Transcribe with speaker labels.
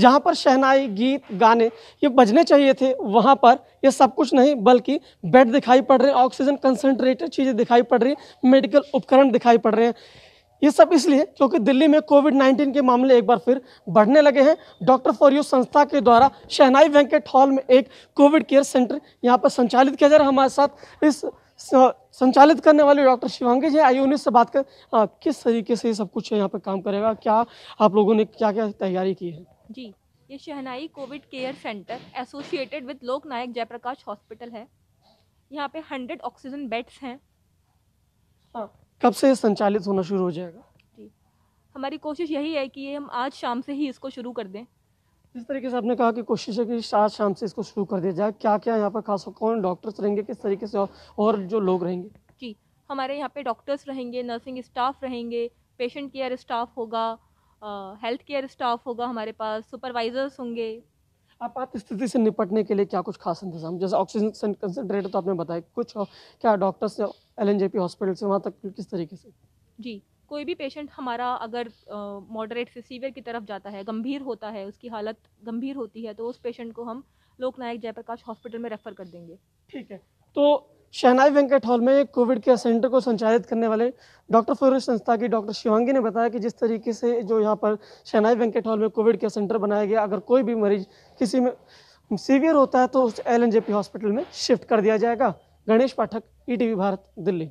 Speaker 1: जहाँ पर शहनाई गीत गाने ये बजने चाहिए थे वहाँ पर ये सब कुछ नहीं बल्कि बेड दिखाई पड़ रहे हैं ऑक्सीजन कंसनट्रेटेड चीज़ें दिखाई पड़ रही हैं मेडिकल उपकरण दिखाई पड़ रहे हैं ये सब इसलिए क्योंकि दिल्ली में कोविड 19 के मामले एक बार फिर बढ़ने लगे हैं डॉक्टर फॉर यू संस्था के द्वारा शहनाई वेंकट हॉल में एक कोविड केयर सेंटर यहाँ पर संचालित किया जा रहा है हमारे साथ इस संचालित करने वाले डॉक्टर शिवांगी जी आइए उन्हीं से बात कर आ, हाँ, किस तरीके से ये सब कुछ यहाँ पर काम करेगा क्या आप लोगों ने क्या क्या तैयारी की है
Speaker 2: जी ये Shehnai covid care center associated with Lok Nayak Jayaprakash hospital है यहाँ पे हंड्रेड ऑक्सीजन बेड्स हैं हाँ,
Speaker 1: कब से संचालित होना शुरू हो जाएगा जी
Speaker 2: हमारी कोशिश यही है कि ये हम आज शाम से ही इसको शुरू कर दें
Speaker 1: जिस तरीके से आपने कहा कि कोशिश है कि आज शाम से इसको शुरू कर दिया जाए क्या क्या यहाँ पर खास कौन डॉक्टर्स रहेंगे किस तरीके से और, और जो लोग रहेंगे
Speaker 2: जी हमारे यहाँ पे डॉक्टर्स रहेंगे नर्सिंग स्टाफ रहेंगे पेशेंट केयर स्टाफ होगा हेल्थ केयर स्टाफ होगा हमारे पास सुपरवाइजर्स होंगे
Speaker 1: आपात स्थिति से निपटने के लिए क्या कुछ खास इंतजाम जैसे ऑक्सीजन कंसनट्रेटर तो आपने बताया कुछ हो क्या डॉक्टर्स से एल एन हॉस्पिटल से वहाँ तक किस तरीके से
Speaker 2: जी कोई भी पेशेंट हमारा अगर मॉडरेट से सीवियर की तरफ जाता है गंभीर होता है उसकी हालत गंभीर होती है तो उस पेशेंट को हम लोकनायक जयप्रकाश हॉस्पिटल में रेफ़र कर देंगे ठीक है
Speaker 1: तो शहनाई वेंकट हॉल में कोविड केयर सेंटर को संचालित करने वाले डॉक्टर फ्लोरिस संस्था की डॉक्टर शिवांगी ने बताया कि जिस तरीके से जो यहाँ पर शहनाई वेंकट हॉल में कोविड केयर सेंटर बनाया गया अगर कोई भी मरीज किसी में सीवियर होता है तो उस एल हॉस्पिटल में शिफ्ट कर दिया जाएगा गणेश पाठक ई भारत दिल्ली